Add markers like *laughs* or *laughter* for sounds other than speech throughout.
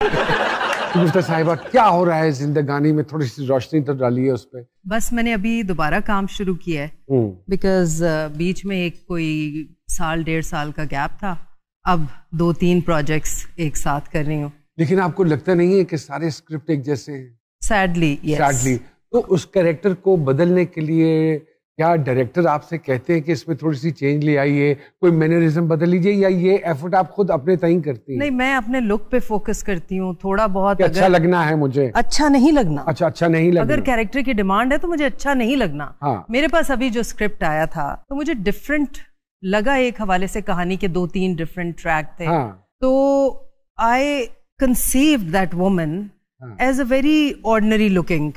*laughs* तो साहिबा क्या हो रहा है जिंदगानी में थोड़ी सी रोशनी तो डालिए उस पर बस मैंने अभी दोबारा काम शुरू किया है बिकॉज हम्म। uh, बीच में एक कोई साल डेढ़ साल का गैप था अब दो तीन प्रोजेक्ट्स एक साथ कर रही हूँ लेकिन आपको लगता नहीं है कि सारे स्क्रिप्ट एक जैसे हैं सैडली सैडली तो उस कैरेक्टर को बदलने के लिए क्या डायरेक्टर आपसे कहते हैं कि इसमें थोड़ी सी चेंज ले आइए कोई मैनरिज्म बदल लीजिए या ये एफर्ट आप खुद अपने तय करती हैं नहीं मैं अपने लुक पे फोकस करती हूँ थोड़ा बहुत अच्छा अगर, अच्छा लगना है मुझे अच्छा नहीं लगना अच्छा अच्छा नहीं लगना अगर कैरेक्टर की डिमांड है तो मुझे अच्छा नहीं लगना हाँ। मेरे पास अभी जो स्क्रिप्ट आया था तो मुझे डिफरेंट लगा एक हवाले से कहानी के दो तीन डिफरेंट ट्रैक थे हाँ। तो I conceive that woman as a very ordinary looking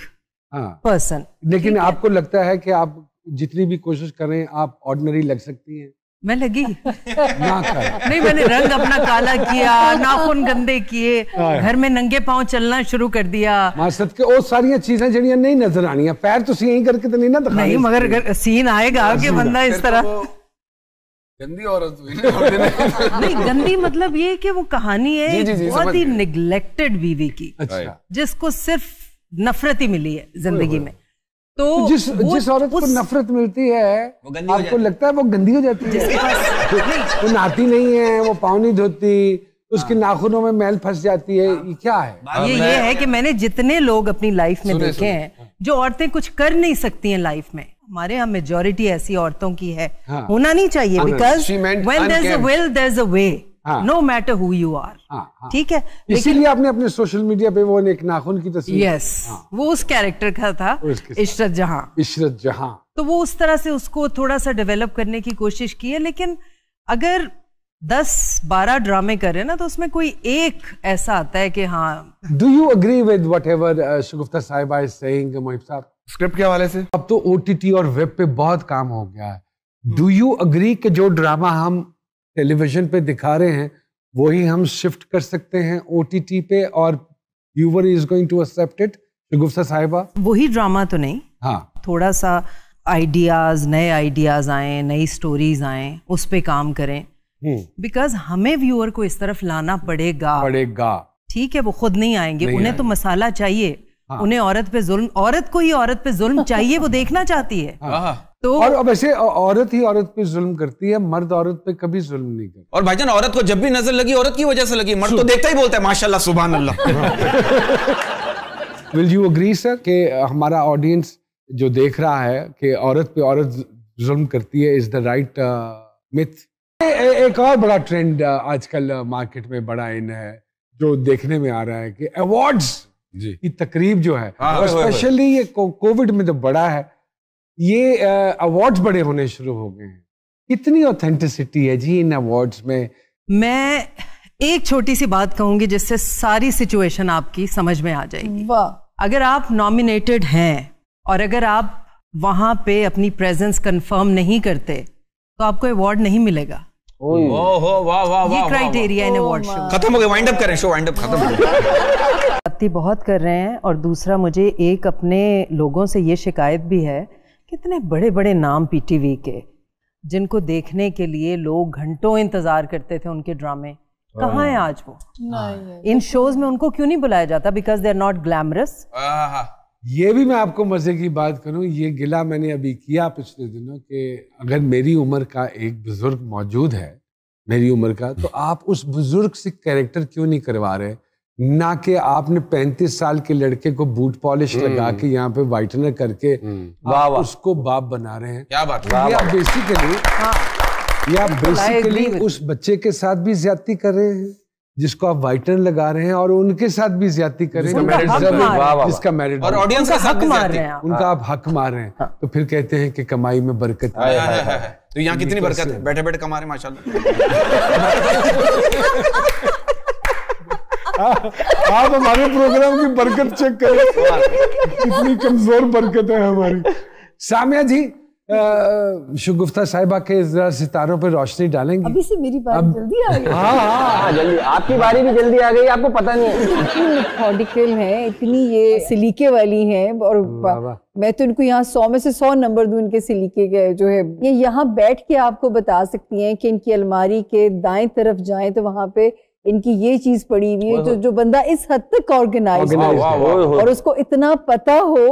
person लेकिन आपको लगता है कि आप जितनी भी कोशिश करें आप ऑर्डनरी लग सकती हैं मैं लगी ना कर नहीं मैंने रंग अपना काला किया नाखून गंदे किए हाँ। घर में नंगे पांव चलना शुरू कर दिया मास्टर के वो सारी चीजें जड़ियां नहीं नजर है पैर तो सीन करके तो नहीं ना नहीं मगर सीन आएगा कि बंदा इस तो तरह गंदी औरत नहीं गंदी मतलब ये कि वो कहानी है बहुत ही निग्लेक्टेड बीवी की अच्छा जिसको सिर्फ नफरत ही मिली है जिंदगी में तो जिस जिस औरत को नफरत मिलती है आपको लगता है वो गंदी हो जाती है वो नहाती नहीं है वो पाँव नहीं धोती उसके हाँ। नाखूनों में मैल फंस जाती है ये क्या है हाँ। ये ये है कि मैंने जितने लोग अपनी लाइफ में देखे हैं जो औरतें कुछ कर नहीं सकती हैं लाइफ में हमारे यहाँ मेजोरिटी ऐसी औरतों की है हाँ। होना नहीं चाहिए because when there will there a way no matter who you are ठीक है इसीलिए आपने अपने सोशल मीडिया पे वो एक नाखून की तस्वीर यस yes, हाँ। वो उस कैरेक्टर का था इशरत जहां इशरत जहां तो वो उस तरह से उसको थोड़ा सा डेवलप करने की कोशिश की है लेकिन अगर दस बारह ड्रामे करें ना तो उसमें कोई एक ऐसा आता है कि हाँ do you agree with whatever Shagufta साहब आई सेइंग मोहिब साहब स्क्रिप्ट के हवाले से अब तो ओ और वेब पे बहुत काम हो गया है डू यू अग्री कि जो ड्रामा हम टेलीविज़न पे दिखा रहे हैं वही हम शिफ्ट कर सकते हैं ओ पे और viewer is going to accept it Shagufta साहिबा वही ड्रामा तो नहीं हाँ थोड़ा सा आइडियाज नए आइडियाज आए नई स्टोरीज आए उस पर काम करें बिकॉज हम्म। हमें व्यूअर को इस तरफ लाना पड़ेगा पड़ेगा ठीक है वो खुद नहीं आएंगे नहीं उन्हें तो आएंगे। तो मसाला चाहिए हाँ। उन्हें औरत पे जुल्म औरत को ही औरत पे जुल्म चाहिए वो देखना चाहती है हाँ। तो और वैसे औरत ही औरत पे जुल्म करती है मर्द औरत पे कभी जुल्म नहीं करता और भाईजान औरत को जब भी नजर लगी औरत की वजह से लगी मर्द तो देखता ही बोलता है माशाल्लाह सुबह अल्लाह विल यू अग्री सर कि हमारा ऑडियंस जो देख रहा है कि औरत पे औरत जुल्म करती है इज द राइट मिथ एक और बड़ा ट्रेंड uh, आजकल मार्केट uh, में बड़ा इन है जो देखने में आ रहा है कि अवार्ड्स की तकरीब जो है स्पेशली हाँ, ये कोविड में तो बड़ा है ये अवार्ड्स बड़े होने शुरू हो गए हैं कितनी ऑथेंटिसिटी है जी इन अवार्ड्स में मैं एक छोटी सी बात कहूंगी जिससे सारी सिचुएशन आपकी समझ में आ जाएगी वाह अगर आप नॉमिनेटेड हैं और अगर आप वहां पे अपनी प्रेजेंस कंफर्म नहीं करते तो आपको अवार्ड नहीं मिलेगा oh क्राइटेरिया *laughs* बहुत कर रहे हैं और दूसरा मुझे एक अपने लोगों से ये शिकायत भी है कितने बड़े बड़े नाम पीटीवी के जिनको देखने के लिए लोग घंटों इंतजार करते थे उनके ड्रामे कहाँ है आज वो हाँ। इन शोज में उनको क्यों नहीं बुलाया जाता because they are not glamorous ये भी मैं आपको मजे की बात करूं ये गिला मैंने अभी किया पिछले दिनों कि अगर मेरी उम्र का एक बुजुर्ग मौजूद है मेरी उम्र का तो आप उस बुजुर्ग से कैरेक्टर क्यों नहीं करवा रहे ना कि आपने पैंतीस साल के लड़के को बूट पॉलिश हम्म। लगा के यहाँ पे वाइटनर करके हम्म। आप उसको बाप बना रहे हैं क्या बात है आप बेसिकली या बेसिकली हाँ। तो उस बच्चे के साथ भी ज्यादती कर रहे हैं जिसको आप वाइटनर लगा रहे हैं और उनके साथ भी ज्यादा कर रहे हैं और ऑडियंस का हक मार रहे हैं उनका हाँ। आप हक मार रहे हैं हाँ। तो फिर कहते हैं कि कमाई में बरकत है तो यहाँ कितनी बरकत है *laughs* बैठे बैठे कमा रहे माशाल्लाह *laughs* आप हमारे प्रोग्राम की बरकत चेक करें इतनी कमजोर बरकत है हमारी सामिया जी शुगुफ्ता साहिबा के सितारों पर रोशनी डालेंगे अभी से मेरी बारी अब... जल्दी आ गई हाँ, हाँ हाँ जल्दी आपकी बारी भी जल्दी आ गई आपको पता नहीं इतनी मेथोडिकल है इतनी ये सिलीके वाली है और मैं तो इनको यहाँ सौ में से सौ नंबर दू इनके सिलीके के जो है ये यहाँ बैठ के आपको बता सकती हैं कि इनकी अलमारी के दाएं तरफ जाएं तो वहाँ पे इनकी ये चीज पड़ी हुई है जो जो बंदा इस हद तक ऑर्गेनाइज और उसको इतना पता हो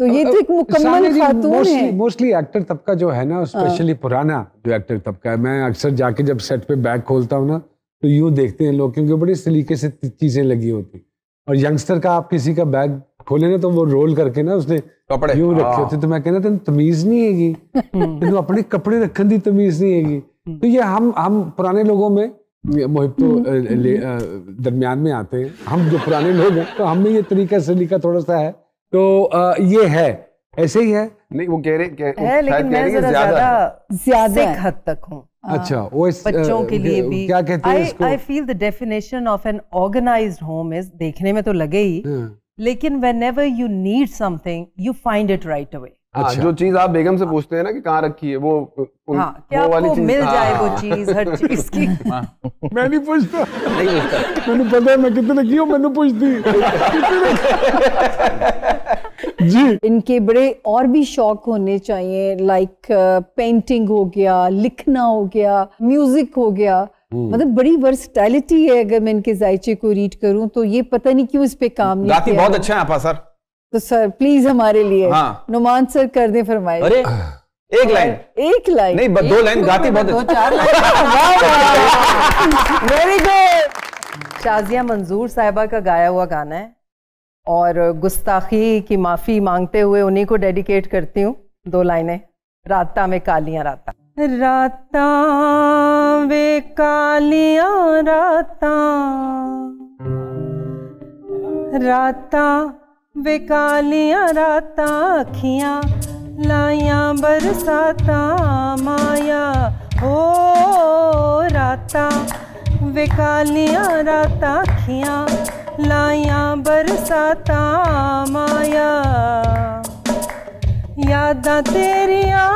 तो ये तो एक मुकम्मल खातून है मोस्टली एक्टर तबका जो है ना स्पेशली हाँ। पुराना जो एक्टर तबका है मैं अक्सर जाके जब सेट पे बैग खोलता हूँ ना तो यूँ देखते हैं लोग क्योंकि बड़े सलीके से चीजें लगी होती और यंगस्टर का आप किसी का बैग खोले ना तो वो रोल करके ना उसने कपड़े यूं रखे हाँ। होते तो मैं कहना तेन तमीज नहीं हैगी *laughs* तेन अपने कपड़े रखने की तमीज नहीं हैगी हम्म। तो ये हम हम पुराने लोगों में मोहित तो हम्म, हम्म। दरमियान में आते हैं हम जो पुराने लोग हैं तो हमें ये तरीका सलीका थोड़ा सा है तो ये है ऐसे ही है नहीं वो कह रहे कह, है लेकिन मैं जरा ज्यादा ज्यादा हद तक हूँ हाँ। अच्छा वो इस, बच्चों के लिए भी क्या कहते हैं इसको I feel the definition of an organised home is देखने में तो लगे ही हाँ। लेकिन whenever you need something you find it right away हाँ, अच्छा। जो चीज आप बेगम से पूछते हैं ना कि कहाँ रखी है वो उन, हाँ, क्या वो वाली चीज मिल जाए वो हाँ। चीज हर चीज की *laughs* हाँ। मैं नहीं पूछता नहीं पूछता मैंने पता है मैं कितने की हूँ मैंने पूछ दी जी इनके बड़े और भी शौक होने चाहिए लाइक पेंटिंग uh, हो गया लिखना हो गया म्यूजिक हो गया हम्म। मतलब बड़ी वर्सटैलिटी है अगर मैं इनके जायचे को रीड करूं तो ये पता नहीं क्यों इस पे काम नहीं बहुत अच्छा है आपा सर तो सर प्लीज हमारे लिए हाँ। नुमान सर कर दे फरमाए अरे एक हाँ, लाइन एक लाइन नहीं दो लाइन गाती बहुत दो चार लाइन वेरी *laughs* गुड शाजिया मंजूर साहिबा का गाया हुआ गाना है और गुस्ताखी की माफ़ी मांगते हुए उन्हीं को डेडिकेट करती हूँ दो लाइनें राता में कालियां राता राता वे कालियां राता राता ਵੇ ਕਾਲੀਆਂ ਰਾਤਾਂ ਅੱਖੀਆਂ ਲਾਈਆਂ ਬਰਸਾਤਾਂ ਮਾਇਆ ਓ ਰਾਤਾਂ ਵੇ ਕਾਲੀਆਂ ਰਾਤਾਂ ਅੱਖੀਆਂ ਲਾਈਆਂ ਬਰਸਾਤਾਂ ਮਾਇਆ ਯਾਦਾਂ ਤੇਰੀਆਂ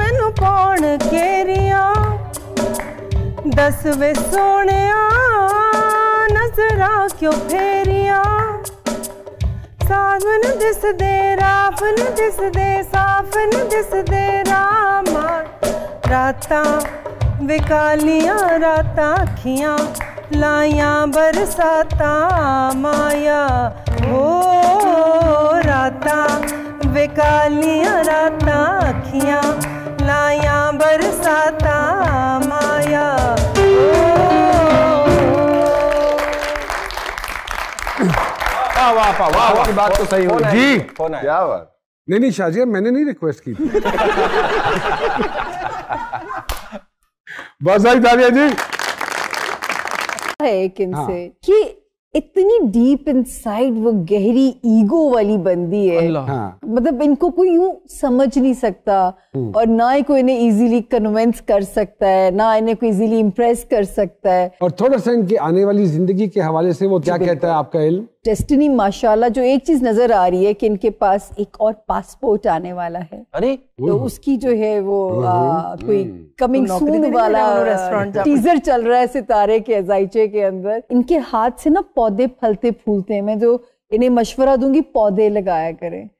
ਮੈਨੂੰ ਪਾਉਣ ਕੇਰੀਆਂ ਦਸ ਵੇ ਸੋਹਣਿਆ ਨਜ਼ਰਾਂ ਕਿਉਂ ਫੇਰੀਆਂ सावन दिस दे राफन दिस दे साफन दिस दे रामा राता विकालियां रात अखियां लाइया बरसाता माया हो रात विकालियां राता अखियां लाइया बरसाता वाह वाह वाह वाह आपकी बात तो सही हुई जी क्या बात नहीं नहीं शाहजी मैंने नहीं रिक्वेस्ट की बहुत सारी तालियां जी है एक हाँ। इनसे कि इतनी डीप इनसाइड वो गहरी ईगो वाली बंदी है हाँ। मतलब इनको कोई यूं समझ नहीं सकता हम्म। और ना ही कोई इन्हें इजीली कन्वेंस कर सकता है ना इन्हें कोई इजीली इम्प्रेस कर सकता है और थोड़ा सा इनके आने वाली जिंदगी के हवाले से वो क्या कहता है आपका इल्म डेस्टिनी माशाल्लाह जो एक चीज नजर आ रही है कि इनके पास एक और पासपोर्ट आने वाला है अरे तो उसकी जो है वो आ, हम्म, हम्म, कोई हम्म। तो कमिंग तो सून वाला रेस्टोरेंट टीजर चल रहा है सितारे के जायचे के अंदर इनके हाथ से ना पौधे फलते फूलते हैं मैं जो इन्हें मशवरा दूंगी पौधे लगाया करें